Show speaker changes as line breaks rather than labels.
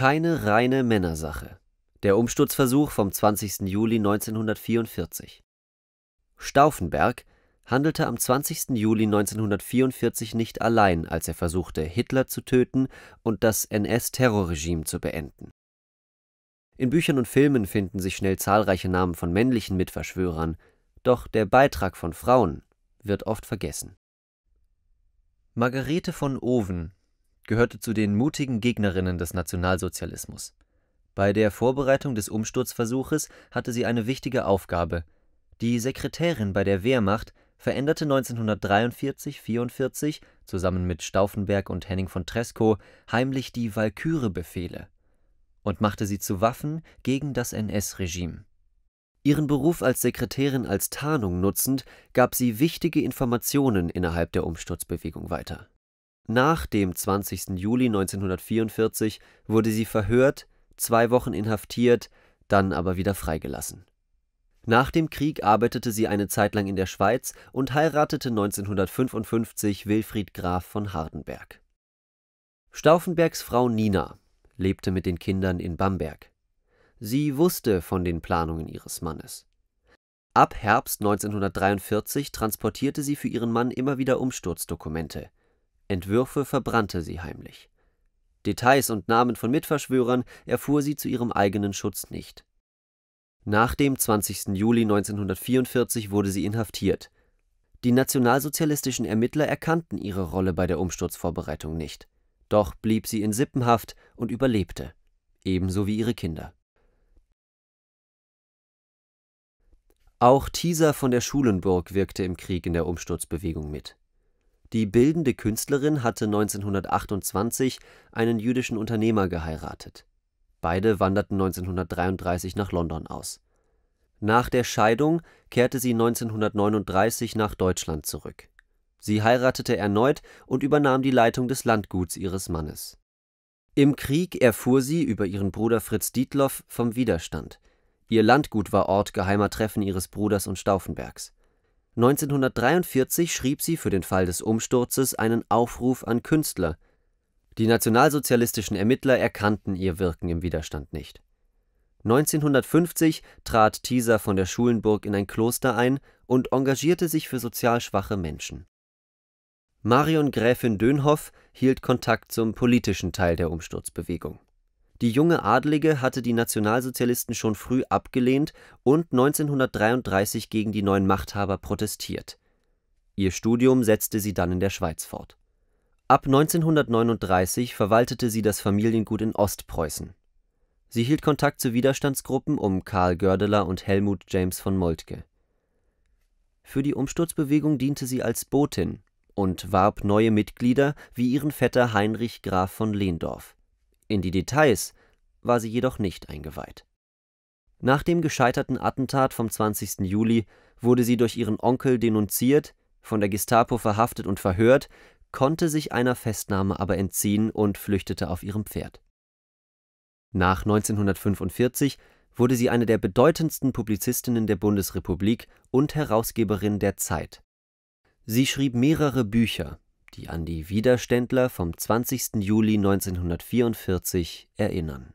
keine reine Männersache. Der Umsturzversuch vom 20. Juli 1944. Stauffenberg handelte am 20. Juli 1944 nicht allein, als er versuchte, Hitler zu töten und das NS-Terrorregime zu beenden. In Büchern und Filmen finden sich schnell zahlreiche Namen von männlichen Mitverschwörern, doch der Beitrag von Frauen wird oft vergessen. Margarete von Oven gehörte zu den mutigen Gegnerinnen des Nationalsozialismus. Bei der Vorbereitung des Umsturzversuches hatte sie eine wichtige Aufgabe. Die Sekretärin bei der Wehrmacht veränderte 1943-44 zusammen mit Stauffenberg und Henning von Tresco heimlich die Walküre-Befehle und machte sie zu Waffen gegen das NS-Regime. Ihren Beruf als Sekretärin als Tarnung nutzend, gab sie wichtige Informationen innerhalb der Umsturzbewegung weiter nach dem 20. Juli 1944 wurde sie verhört, zwei Wochen inhaftiert, dann aber wieder freigelassen. Nach dem Krieg arbeitete sie eine Zeit lang in der Schweiz und heiratete 1955 Wilfried Graf von Hardenberg. Stauffenbergs Frau Nina lebte mit den Kindern in Bamberg. Sie wusste von den Planungen ihres Mannes. Ab Herbst 1943 transportierte sie für ihren Mann immer wieder Umsturzdokumente. Entwürfe verbrannte sie heimlich. Details und Namen von Mitverschwörern erfuhr sie zu ihrem eigenen Schutz nicht. Nach dem 20. Juli 1944 wurde sie inhaftiert. Die nationalsozialistischen Ermittler erkannten ihre Rolle bei der Umsturzvorbereitung nicht. Doch blieb sie in Sippenhaft und überlebte, ebenso wie ihre Kinder. Auch Tisa von der Schulenburg wirkte im Krieg in der Umsturzbewegung mit. Die bildende Künstlerin hatte 1928 einen jüdischen Unternehmer geheiratet. Beide wanderten 1933 nach London aus. Nach der Scheidung kehrte sie 1939 nach Deutschland zurück. Sie heiratete erneut und übernahm die Leitung des Landguts ihres Mannes. Im Krieg erfuhr sie über ihren Bruder Fritz Dietloff vom Widerstand. Ihr Landgut war Ort geheimer Treffen ihres Bruders und Stauffenbergs. 1943 schrieb sie für den Fall des Umsturzes einen Aufruf an Künstler. Die nationalsozialistischen Ermittler erkannten ihr Wirken im Widerstand nicht. 1950 trat Thieser von der Schulenburg in ein Kloster ein und engagierte sich für sozial schwache Menschen. Marion Gräfin Dönhoff hielt Kontakt zum politischen Teil der Umsturzbewegung die junge Adlige hatte die Nationalsozialisten schon früh abgelehnt und 1933 gegen die neuen Machthaber protestiert. Ihr Studium setzte sie dann in der Schweiz fort. Ab 1939 verwaltete sie das Familiengut in Ostpreußen. Sie hielt Kontakt zu Widerstandsgruppen um Karl Gördeler und Helmut James von Moltke. Für die Umsturzbewegung diente sie als Botin und warb neue Mitglieder wie ihren Vetter Heinrich Graf von Lehndorf. In die Details war sie jedoch nicht eingeweiht. Nach dem gescheiterten Attentat vom 20. Juli wurde sie durch ihren Onkel denunziert, von der Gestapo verhaftet und verhört, konnte sich einer Festnahme aber entziehen und flüchtete auf ihrem Pferd. Nach 1945 wurde sie eine der bedeutendsten Publizistinnen der Bundesrepublik und Herausgeberin der Zeit. Sie schrieb mehrere Bücher, die an die Widerständler vom 20. Juli 1944 erinnern